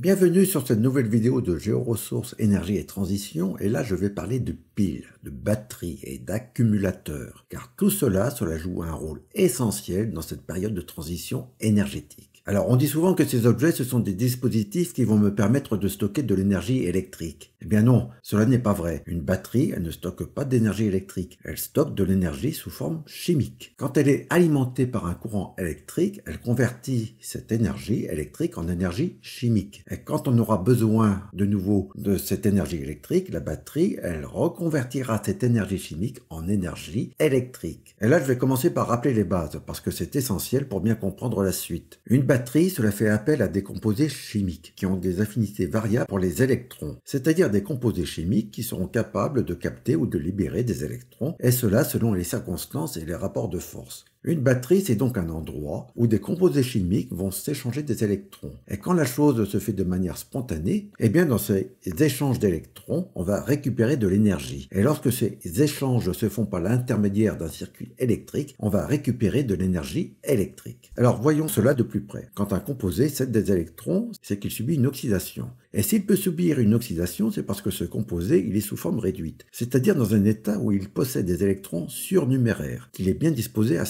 Bienvenue sur cette nouvelle vidéo de Géoressources, Énergie et Transition, et là je vais parler de piles, de batteries et d'accumulateurs, car tout cela, cela joue un rôle essentiel dans cette période de transition énergétique. Alors on dit souvent que ces objets, ce sont des dispositifs qui vont me permettre de stocker de l'énergie électrique. Eh bien non, cela n'est pas vrai. Une batterie, elle ne stocke pas d'énergie électrique, elle stocke de l'énergie sous forme chimique. Quand elle est alimentée par un courant électrique, elle convertit cette énergie électrique en énergie chimique. Et quand on aura besoin de nouveau de cette énergie électrique, la batterie, elle reconvertira cette énergie chimique en énergie électrique. Et là, je vais commencer par rappeler les bases, parce que c'est essentiel pour bien comprendre la suite. Une batterie, cela fait appel à des composés chimiques qui ont des affinités variables pour les électrons, c'est-à-dire des composés chimiques qui seront capables de capter ou de libérer des électrons, et cela selon les circonstances et les rapports de force. Une batterie, c'est donc un endroit où des composés chimiques vont s'échanger des électrons. Et quand la chose se fait de manière spontanée, eh bien dans ces échanges d'électrons, on va récupérer de l'énergie. Et lorsque ces échanges se font par l'intermédiaire d'un circuit électrique, on va récupérer de l'énergie électrique. Alors voyons cela de plus près. Quand un composé cède des électrons, c'est qu'il subit une oxydation. Et s'il peut subir une oxydation, c'est parce que ce composé, il est sous forme réduite, c'est-à-dire dans un état où il possède des électrons surnuméraires, qu'il est bien disposé à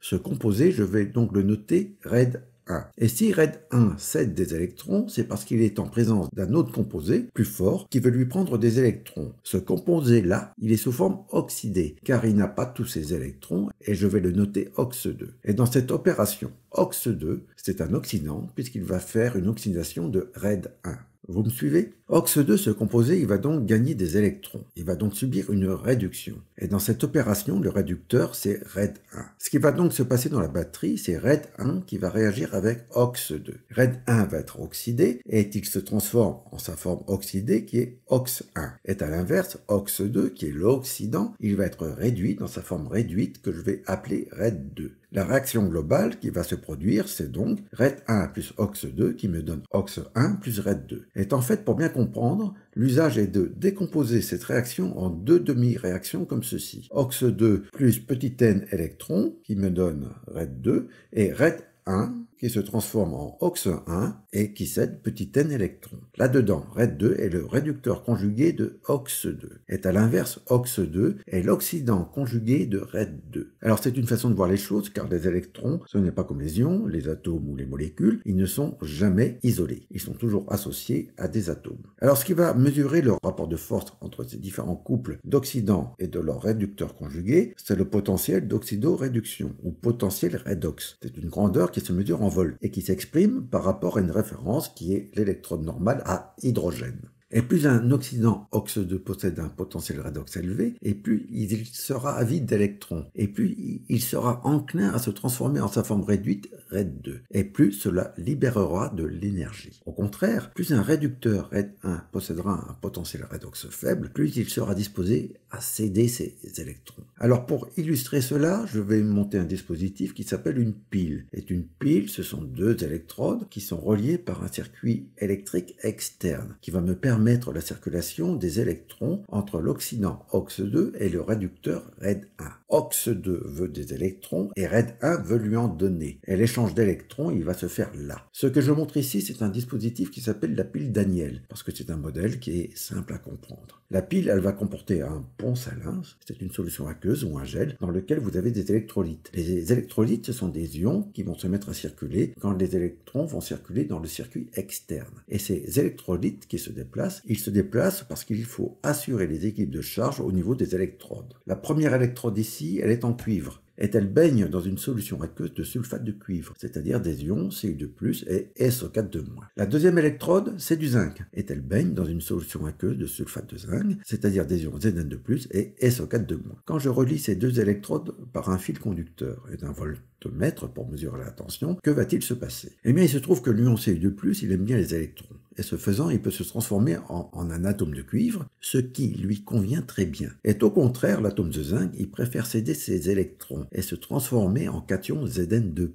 ce composé, je vais donc le noter RED 1. Et si RED 1 cède des électrons, c'est parce qu'il est en présence d'un autre composé, plus fort, qui veut lui prendre des électrons. Ce composé-là, il est sous forme oxydée, car il n'a pas tous ses électrons, et je vais le noter OX2. Et dans cette opération, OX2, c'est un oxydant, puisqu'il va faire une oxydation de RED 1. Vous me suivez OX2, ce composé, il va donc gagner des électrons. Il va donc subir une réduction. Et dans cette opération, le réducteur, c'est RED1. Ce qui va donc se passer dans la batterie, c'est RED1 qui va réagir avec OX2. RED1 va être oxydé et il se transforme en sa forme oxydée qui est OX1. Et à l'inverse, OX2, qui est l'oxydant, il va être réduit dans sa forme réduite que je vais appeler RED2. La réaction globale qui va se produire, c'est donc RED1 plus OX2 qui me donne OX1 plus RED2. Et en fait, pour bien comprendre, l'usage est de décomposer cette réaction en deux demi-réactions comme ceci. OX2 plus petit n électrons qui me donne RED2 et RED1 qui se transforme en OX1 et qui cède petit n électrons. Là-dedans, RED2 est le réducteur conjugué de OX2, Et à l'inverse OX2 est l'oxydant conjugué de RED2. Alors c'est une façon de voir les choses car les électrons, ce n'est pas comme les ions, les atomes ou les molécules, ils ne sont jamais isolés, ils sont toujours associés à des atomes. Alors ce qui va mesurer le rapport de force entre ces différents couples d'oxydants et de leurs réducteurs conjugués, c'est le potentiel d'oxydoréduction ou potentiel redox. C'est une grandeur qui se mesure en et qui s'exprime par rapport à une référence qui est l'électrode normale à hydrogène. Et plus un oxydant OX2 possède un potentiel redox élevé, et plus il sera avide d'électrons, et plus il sera enclin à se transformer en sa forme réduite RED2, et plus cela libérera de l'énergie. Au contraire, plus un réducteur RED1 possédera un potentiel redox faible, plus il sera disposé à céder ses électrons. Alors pour illustrer cela, je vais monter un dispositif qui s'appelle une pile. Et une pile, ce sont deux électrodes qui sont reliées par un circuit électrique externe, qui va me permettre la circulation des électrons entre l'oxydant OX2 et le réducteur RED1. OX2 veut des électrons et RED1 veut lui en donner. Et l'échange d'électrons, il va se faire là. Ce que je montre ici, c'est un dispositif qui s'appelle la pile Daniel, parce que c'est un modèle qui est simple à comprendre. La pile, elle va comporter un pont salin, c'est une solution aqueuse ou un gel, dans lequel vous avez des électrolytes. Les électrolytes, ce sont des ions qui vont se mettre à circuler quand les électrons vont circuler dans le circuit externe. Et ces électrolytes qui se déplacent il se déplace parce qu'il faut assurer les équipes de charge au niveau des électrodes. La première électrode ici, elle est en cuivre et elle baigne dans une solution aqueuse de sulfate de cuivre, c'est-à-dire des ions Cu2+, et SO4 La deuxième électrode, c'est du zinc, et elle baigne dans une solution aqueuse de sulfate de zinc, c'est-à-dire des ions Zn 2 et SO4 Quand je relie ces deux électrodes par un fil conducteur et d'un voltmètre pour mesurer la tension, que va-t-il se passer Eh bien, il se trouve que l'ion Cu2+, il aime bien les électrons et ce faisant, il peut se transformer en, un atome de cuivre, ce qui lui convient très bien. Et au contraire, l'atome de zinc, il préfère céder ses électrons et se transformer en cation Zn2+.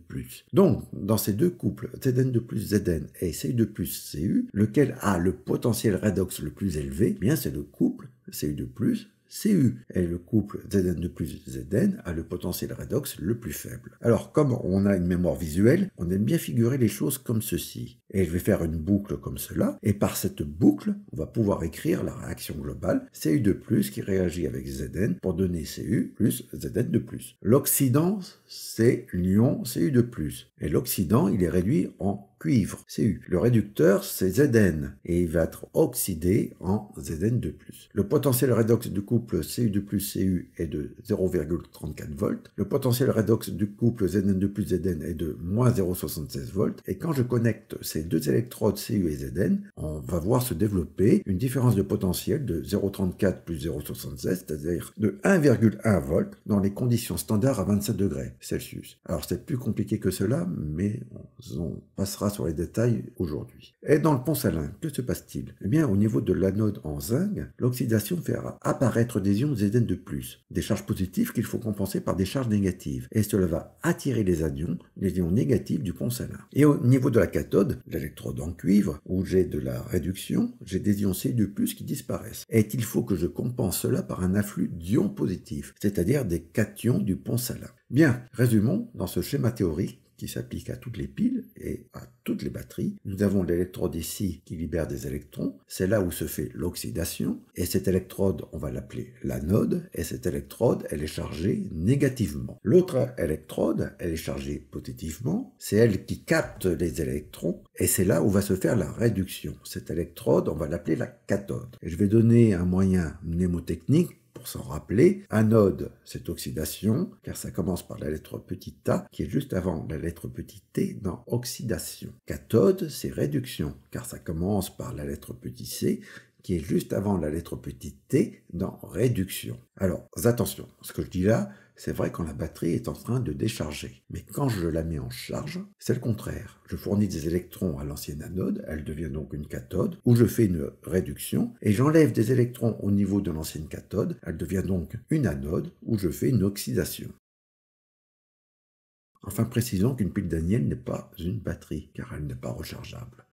Donc, dans ces deux couples, Zn2+, Zn et Cu2+, Cu, lequel a le potentiel redox le plus élevé, eh bien c'est le couple Cu2+, Cu et le couple Zn2 Zn a le potentiel redox le plus faible. Alors comme on a une mémoire visuelle, on aime bien figurer les choses comme ceci. Et je vais faire une boucle comme cela. Et par cette boucle, on va pouvoir écrire la réaction globale Cu de qui réagit avec Zn pour donner Cu plus Zn de plus. L'oxydant, c'est l'ion Cu de Et l'oxydant, il est réduit en cuivre, Cu. Le réducteur, c'est Zn, et il va être oxydé en Zn de Le potentiel redox du couple Cu de plus Cu est de 0,34 volts. Le potentiel redox du couple Zn de plus Zn est de moins 0,76 volts. Et quand je connecte ces deux électrodes Cu et Zn, on va voir se développer une différence de potentiel de 0,34 plus 0,76, c'est-à-dire de 1,1 volt dans les conditions standards à 27 degrés Celsius. Alors c'est plus compliqué que cela, mais on passera sur les détails aujourd'hui. Et dans le pont salin, que se passe-t-il Eh bien, au niveau de l'anode en zinc, l'oxydation fera apparaître des ions Zn de plus, des charges positives qu'il faut compenser par des charges négatives, et cela va attirer les anions, les ions négatifs du pont salin. Et au niveau de la cathode, l'électrode en cuivre, où j'ai de la réduction, j'ai des ions C du qui disparaissent. Et il faut que je compense cela par un afflux d'ions positifs, c'est-à-dire des cations du pont salin. Bien, résumons dans ce schéma théorique qui s'applique à toutes les piles et à toutes les batteries. Nous avons l'électrode ici qui libère des électrons. C'est là où se fait l'oxydation. Et cette électrode, on va l'appeler l'anode. Et cette électrode, elle est chargée négativement. L'autre électrode, elle est chargée positivement. C'est elle qui capte les électrons. Et c'est là où va se faire la réduction. Cette électrode, on va l'appeler la cathode. Et je vais donner un moyen mnémotechnique pour s'en rappeler, anode, c'est oxydation, car ça commence par la lettre petit a, qui est juste avant la lettre petit t dans oxydation. Cathode, c'est réduction, car ça commence par la lettre petit c, qui est juste avant la lettre petite t dans réduction. Alors, attention, ce que je dis là, c'est vrai quand la batterie est en train de décharger. Mais quand je la mets en charge, c'est le contraire. Je fournis des électrons à l'ancienne anode, elle devient donc une cathode, où je fais une réduction, et j'enlève des électrons au niveau de l'ancienne cathode, elle devient donc une anode, où je fais une oxydation. Enfin précisons qu'une pile d'aniel n'est pas une batterie, car elle n'est pas rechargeable.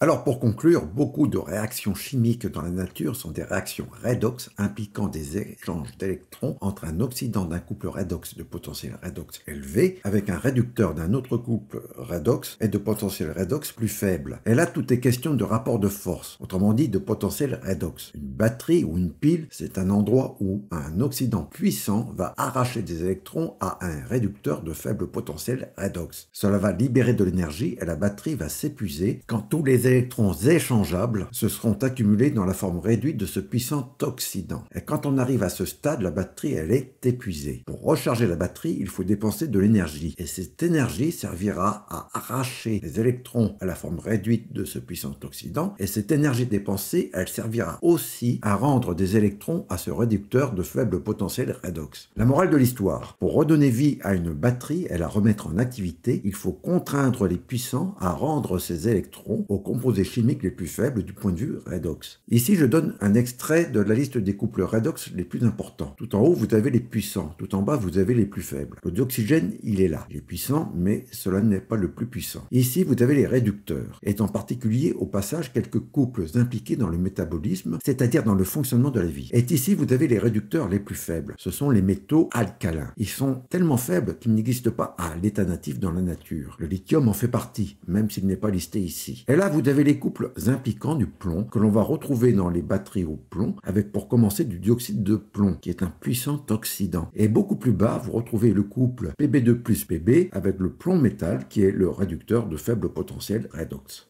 Alors pour conclure, beaucoup de réactions chimiques dans la nature sont des réactions redox impliquant des échanges d'électrons entre un oxydant d'un couple redox de potentiel redox élevé avec un réducteur d'un autre couple redox et de potentiel redox plus faible. Et là, tout est question de rapport de force, autrement dit de potentiel redox. Une batterie ou une pile, c'est un endroit où un oxydant puissant va arracher des électrons à un réducteur de faible potentiel redox. Cela va libérer de l'énergie et la batterie va s'épuiser quand tous les électrons échangeables se seront accumulés dans la forme réduite de ce puissant oxydant. Et quand on arrive à ce stade, la batterie, elle est épuisée. Pour recharger la batterie, il faut dépenser de l'énergie. Et cette énergie servira à arracher les électrons à la forme réduite de ce puissant oxydant. Et cette énergie dépensée, elle servira aussi à rendre des électrons à ce réducteur de faible potentiel redox. La morale de l'histoire. Pour redonner vie à une batterie et la remettre en activité, il faut contraindre les puissants à rendre ces électrons au composés chimiques les plus faibles du point de vue redox. Ici, je donne un extrait de la liste des couples redox les plus importants. Tout en haut, vous avez les puissants. Tout en bas, vous avez les plus faibles. Le dioxygène, il est là. Il est puissant, mais cela n'est pas le plus puissant. Ici, vous avez les réducteurs, et en particulier, au passage, quelques couples impliqués dans le métabolisme, c'est-à-dire dans le fonctionnement de la vie. Et ici, vous avez les réducteurs les plus faibles. Ce sont les métaux alcalins. Ils sont tellement faibles qu'ils n'existent pas à l'état natif dans la nature. Le lithium en fait partie, même s'il n'est pas listé ici. Et là, vous vous avez les couples impliquants du plomb que l'on va retrouver dans les batteries au plomb avec pour commencer du dioxyde de plomb qui est un puissant oxydant. Et beaucoup plus bas, vous retrouvez le couple Pb2 plus Pb avec le plomb métal qui est le réducteur de faible potentiel redox.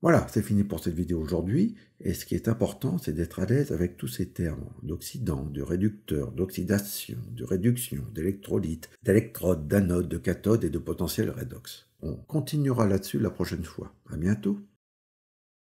Voilà, c'est fini pour cette vidéo aujourd'hui. Et ce qui est important, c'est d'être à l'aise avec tous ces termes d'oxydant, de réducteur, d'oxydation, de réduction, d'électrolyte, d'électrode, d'anode, de cathode et de potentiel redox. On continuera là-dessus la prochaine fois. À bientôt.